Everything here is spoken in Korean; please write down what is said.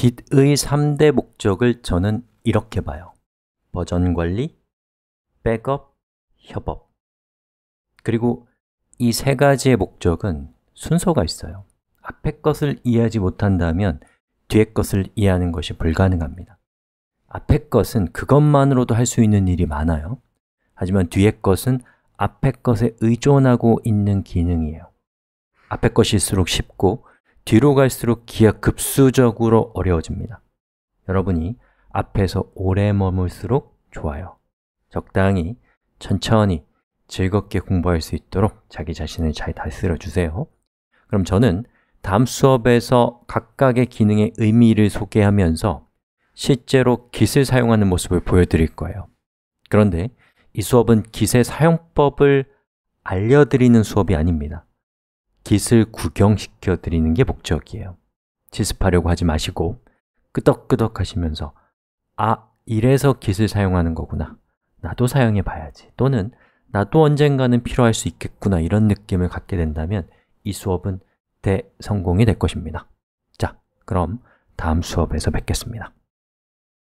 Git의 3대 목적을 저는 이렇게 봐요. 버전 관리, 백업, 협업. 그리고 이 세 가지의 목적은 순서가 있어요. 앞의 것을 이해하지 못한다면 뒤의 것을 이해하는 것이 불가능합니다. 앞의 것은 그것만으로도 할 수 있는 일이 많아요. 하지만 뒤의 것은 앞의 것에 의존하고 있는 기능이에요. 앞의 것일수록 쉽고 뒤로 갈수록 기하급수적으로 어려워집니다 여러분이 앞에서 오래 머물수록 좋아요 적당히, 천천히, 즐겁게 공부할 수 있도록 자기 자신을 잘 다스려 주세요 그럼 저는 다음 수업에서 각각의 기능의 의미를 소개하면서 실제로 깃을 사용하는 모습을 보여드릴 거예요 그런데 이 수업은 깃의 사용법을 알려드리는 수업이 아닙니다 git을 구경시켜 드리는 게 목적이에요 지습하려고 하지 마시고 끄덕끄덕 하시면서 아, 이래서 git을 사용하는 거구나 나도 사용해 봐야지 또는 나도 언젠가는 필요할 수 있겠구나 이런 느낌을 갖게 된다면 이 수업은 대성공이 될 것입니다 자, 그럼 다음 수업에서 뵙겠습니다